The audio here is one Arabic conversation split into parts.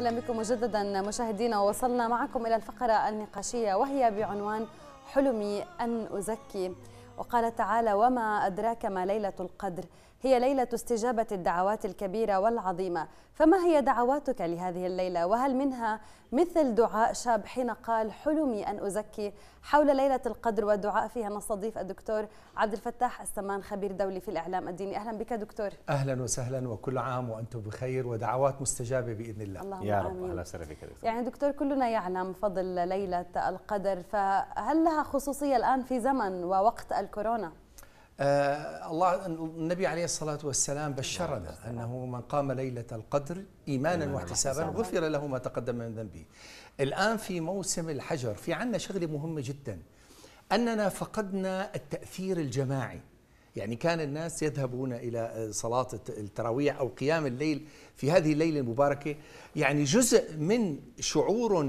أهلا بكم مجددا مشاهدينا ووصلنا معكم إلى الفقرة النقاشية وهي بعنوان حلمي أن أزكي وقال تعالى وما أدراك ما ليلة القدر هي ليلة استجابة الدعوات الكبيرة والعظيمة فما هي دعواتك لهذه الليلة وهل منها مثل دعاء شاب حين قال حلمي أن أزكي حول ليلة القدر والدعاء فيها نستضيف الدكتور عبد الفتاح السمان خبير دولي في الإعلام الديني أهلا بك دكتور أهلا وسهلا وكل عام وأنتم بخير ودعوات مستجابة بإذن الله اللهم يا رب أهلا وسهلا بك يعني دكتور كلنا يعلم فضل ليلة القدر فهل لها خصوصية الآن في زمن ووقت الكورونا؟ آه الله النبي عليه الصلاة والسلام بشرنا أنه من قام ليلة القدر إيمانا واحتسابا غفر له ما تقدم من ذنبه الآن في موسم الحجر في عنا شغلة مهمة جدا أننا فقدنا التأثير الجماعي يعني كان الناس يذهبون إلى صلاة التراويح أو قيام الليل في هذه الليلة المباركة يعني جزء من شعور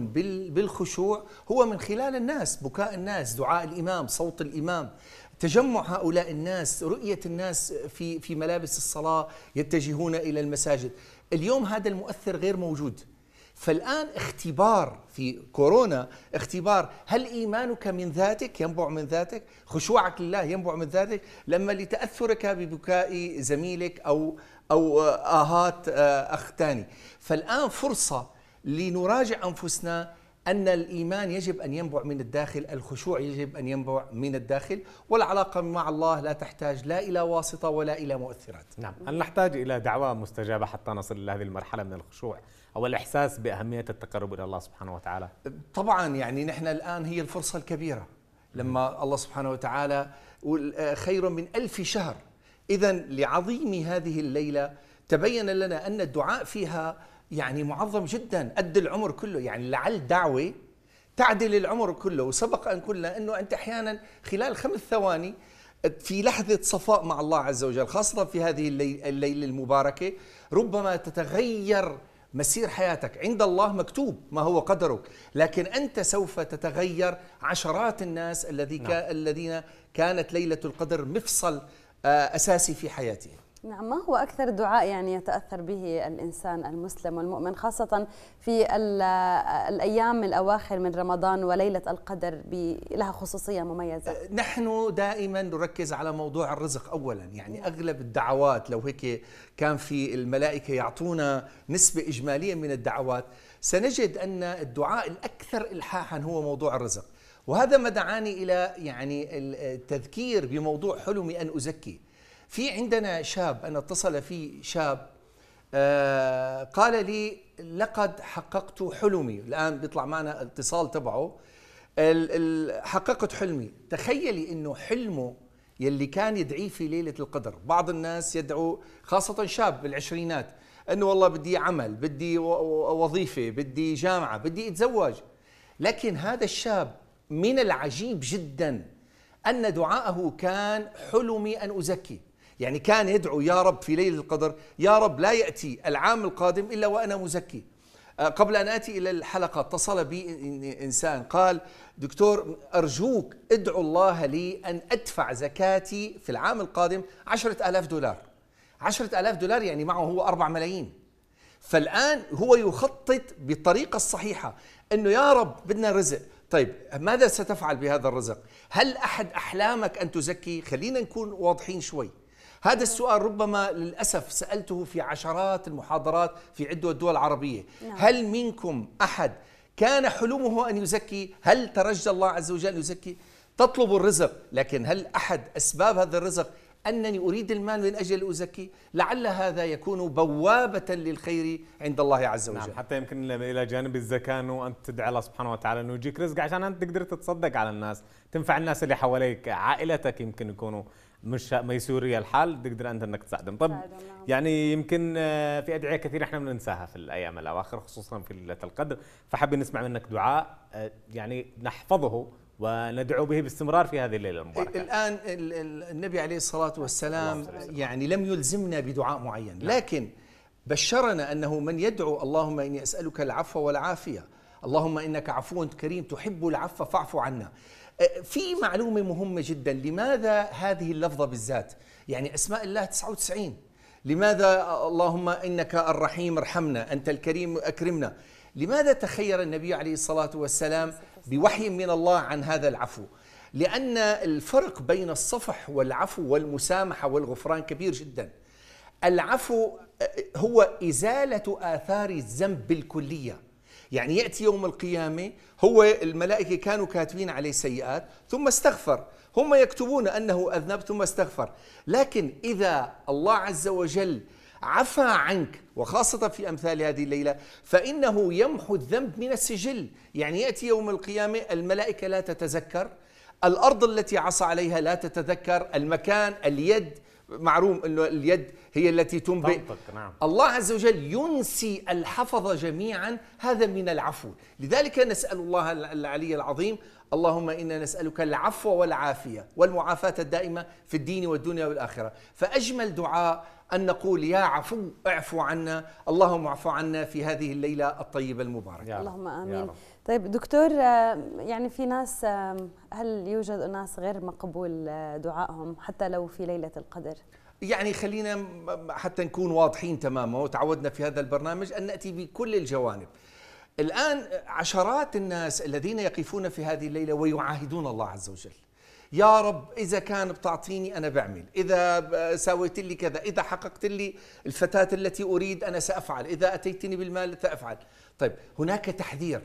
بالخشوع هو من خلال الناس بكاء الناس دعاء الإمام صوت الإمام تجمع هؤلاء الناس رؤية الناس في في ملابس الصلاة يتجهون إلى المساجد اليوم هذا المؤثر غير موجود فالآن اختبار في كورونا اختبار هل إيمانك من ذاتك ينبع من ذاتك خشوعك لله ينبع من ذاتك لما لتأثرك ببكاء زميلك أو أو آهات آه، أخ ثاني فالآن فرصة لنراجع أنفسنا أن الإيمان يجب أن ينبع من الداخل الخشوع يجب أن ينبع من الداخل والعلاقة مع الله لا تحتاج لا إلى واسطة ولا إلى مؤثرات نعم هل نحتاج إلى دعوة مستجابة حتى نصل إلى هذه المرحلة من الخشوع او الاحساس باهميه التقرب الى الله سبحانه وتعالى طبعا يعني نحن الان هي الفرصه الكبيره لما الله سبحانه وتعالى آه، خير من ألف شهر إذا لعظيم هذه الليلة تبين لنا أن الدعاء فيها يعني معظم جدا قد العمر كله يعني لعل دعوة تعدل العمر كله وسبق أن قلنا أنه أنت أحيانا خلال خمس ثواني في لحظة صفاء مع الله عز وجل خاصة في هذه الليلة المباركة ربما تتغير مسير حياتك عند الله مكتوب ما هو قدرك لكن أنت سوف تتغير عشرات الناس الذي نعم. الذين كانت ليلة القدر مفصل آه، أساسي في حياتهم نعم ما هو أكثر دعاء يعني يتأثر به الإنسان المسلم والمؤمن خاصة في الأيام الأواخر من رمضان وليلة القدر لها خصوصية مميزة أه، نحن دائما نركز على موضوع الرزق أولا يعني نعم. أغلب الدعوات لو هيك كان في الملائكة يعطونا نسبة إجمالية من الدعوات سنجد أن الدعاء الأكثر إلحاحا هو موضوع الرزق وهذا ما دعاني إلى يعني التذكير بموضوع حلمي أن أزكي في عندنا شاب أنا اتصل في شاب آه، قال لي لقد حققت حلمي الآن بيطلع معنا اتصال تبعه حققت حلمي تخيلي أنه حلمه يلي كان يدعيه في ليلة القدر بعض الناس يدعو خاصة شاب بالعشرينات أنه والله بدي عمل بدي وظيفة بدي جامعة بدي أتزوج لكن هذا الشاب من العجيب جدا أن دعاءه كان حلمي أن أزكي يعني كان يدعو يا رب في ليلة القدر يا رب لا يأتي العام القادم إلا وأنا مزكي آه، قبل أن آتي إلى الحلقة اتصل بي إنسان قال دكتور أرجوك ادعو الله لي أن أدفع زكاتي في العام القادم عشرة ألاف دولار عشرة ألاف دولار يعني معه هو أربع ملايين فالآن هو يخطط بالطريقة الصحيحة أنه يا رب بدنا رزق طيب ماذا ستفعل بهذا الرزق؟ هل أحد أحلامك أن تزكي؟ خلينا نكون واضحين شوي هذا السؤال ربما للأسف سألته في عشرات المحاضرات في عدة دول عربية نعم. هل منكم أحد كان حلمه أن يزكي هل ترجى الله عز وجل أن يزكي تطلب الرزق لكن هل أحد أسباب هذا الرزق أنني أريد المال من أجل أزكي لعل هذا يكون بوابة للخير عند الله عز وجل نعم حتى يمكن إلى جانب الزكاة أن تدعي الله سبحانه وتعالى أنه يجيك رزق عشان أنت تقدر تتصدق على الناس تنفع الناس اللي حواليك عائلتك يمكن يكونوا مش ميسور الحال تقدر انت انك تساعدهم طب نعم. يعني يمكن آه، في ادعيه كثيره احنا بننساها في الايام الاواخر خصوصا في ليله القدر فحابين نسمع منك دعاء آه، يعني نحفظه وندعو به باستمرار في هذه الليله المباركه. الان النبي عليه الصلاه والسلام يعني لم يلزمنا بدعاء معين، نعم. لكن بشرنا انه من يدعو اللهم اني اسالك العفو والعافيه، اللهم انك عفو كريم تحب العفو فاعف عنا. أه، في معلومة مهمة جدا لماذا هذه اللفظة بالذات يعني أسماء الله 99 لماذا اللهم إنك الرحيم ارحمنا أنت الكريم أكرمنا لماذا تخير النبي عليه الصلاة والسلام بوحي من الله عن هذا العفو لأن الفرق بين الصفح والعفو والمسامحة والغفران كبير جدا العفو أه، هو إزالة آثار الذنب بالكلية يعني يأتي يوم القيامة هو الملائكة كانوا كاتبين عليه سيئات ثم استغفر هم يكتبون أنه أذنب ثم استغفر لكن إذا الله عز وجل عفى عنك وخاصة في أمثال هذه الليلة فإنه يمحو الذنب من السجل يعني يأتي يوم القيامة الملائكة لا تتذكر الأرض التي عصى عليها لا تتذكر المكان اليد معروم انه اليد هي التي تنبئ نعم. الله عز وجل ينسي الحفظ جميعا هذا من العفو لذلك نسال الله العلي العظيم اللهم انا نسالك العفو والعافيه والمعافاه الدائمه في الدين والدنيا والاخره فاجمل دعاء أن نقول يا عفو اعفو عنا اللهم اعفو عنا في هذه الليلة الطيبة المباركة يا اللهم آمين يا رب. طيب دكتور آه، يعني في ناس آه، هل يوجد أناس غير مقبول آه، دعائهم حتى لو في ليلة القدر؟ يعني خلينا حتى نكون واضحين تماما وتعودنا في هذا البرنامج أن نأتي بكل الجوانب الآن عشرات الناس الذين يقفون في هذه الليلة ويعاهدون الله عز وجل يا رب إذا كان بتعطيني أنا بعمل إذا سويت لي كذا إذا حققت لي الفتاة التي أريد أنا سأفعل إذا أتيتني بالمال سأفعل طيب هناك تحذير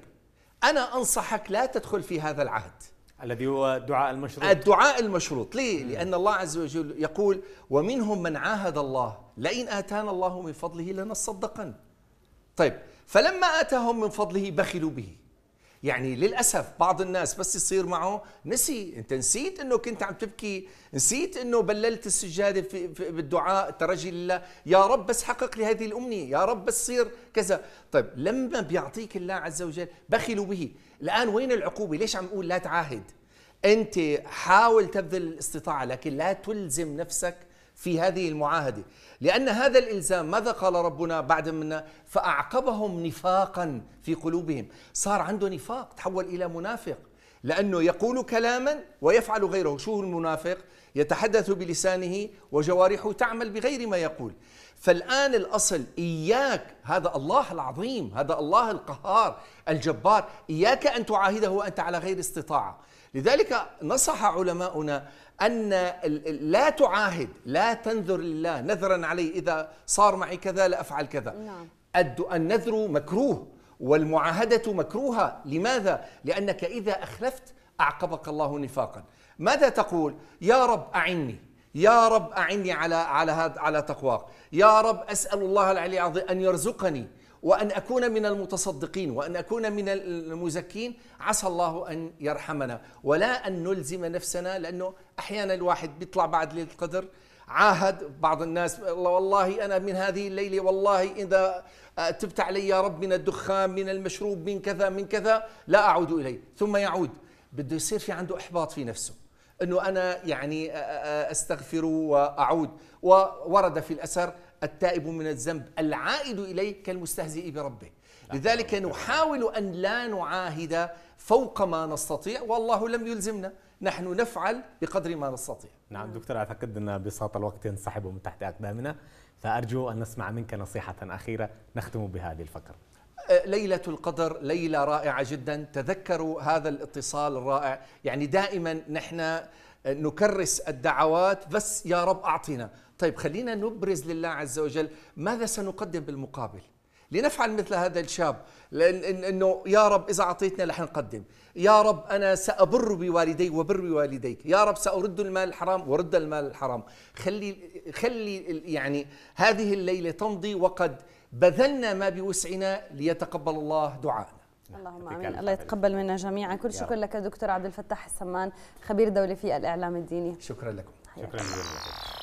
أنا أنصحك لا تدخل في هذا العهد الذي هو الدعاء المشروط الدعاء المشروط ليه؟ لأن الله عز وجل يقول ومنهم من عاهد الله لئن آتانا الله من فضله لنصدقن طيب فلما آتاهم من فضله بخلوا به يعني للاسف بعض الناس بس يصير معه نسي انت نسيت انه كنت عم تبكي نسيت انه بللت السجاده في, في بالدعاء ترجي لله يا رب بس حقق لي هذه الامنيه يا رب بس صير كذا طيب لما بيعطيك الله عز وجل بخلوا به الان وين العقوبه ليش عم اقول لا تعاهد انت حاول تبذل الاستطاعه لكن لا تلزم نفسك في هذه المعاهدة لأن هذا الإلزام ماذا قال ربنا بعد منا فأعقبهم نفاقا في قلوبهم صار عنده نفاق تحول إلى منافق لأنه يقول كلاما ويفعل غيره شو المنافق يتحدث بلسانه وجوارحه تعمل بغير ما يقول فالآن الأصل إياك هذا الله العظيم هذا الله القهار الجبار إياك أن تعاهده وأنت على غير استطاعة لذلك نصح علماؤنا أن لا تعاهد لا تنذر لله نذرا علي إذا صار معي كذا لأفعل كذا نعم. النذر مكروه والمعاهدة مكروهة لماذا؟ لأنك إذا أخلفت أعقبك الله نفاقا ماذا تقول؟ يا رب أعني يا رب أعني على على هذا على تقواك يا رب أسأل الله العلي العظيم أن يرزقني وأن أكون من المتصدقين وأن أكون من المزكين عسى الله أن يرحمنا ولا أن نلزم نفسنا لأنه أحيانا الواحد بيطلع بعد ليلة القدر عاهد بعض الناس والله أنا من هذه الليلة والله إذا تبت علي يا رب من الدخان من المشروب من كذا من كذا لا أعود إليه ثم يعود بده يصير في عنده إحباط في نفسه أنه أنا يعني أستغفر وأعود وورد في الأثر التائب من الذنب العائد إليه كالمستهزئ بربه لذلك نحاول أن لا نعاهد فوق ما نستطيع والله لم يلزمنا نحن نفعل بقدر ما نستطيع نعم دكتور أعتقد أن بساط الوقت ينسحب من تحت أقدامنا فأرجو أن نسمع منك نصيحة أخيرة نختم بهذه الفقرة أه، ليلة القدر ليلة رائعة جدا تذكروا هذا الاتصال الرائع يعني دائما نحن نكرس الدعوات بس يا رب أعطنا طيب خلينا نبرز لله عز وجل ماذا سنقدم بالمقابل لنفعل مثل هذا الشاب لأن أنه يا رب إذا أعطيتنا رح نقدم يا رب أنا سأبر بوالدي وبر بوالديك يا رب سأرد المال الحرام ورد المال الحرام خلي, خلي يعني هذه الليلة تمضي وقد بذلنا ما بوسعنا ليتقبل الله دعاءنا اللهم امين الله يتقبل منا جميعا كل شكر لك دكتور عبد الفتاح السمان خبير دولي في الاعلام الديني شكرا لكم شكرا جزيلا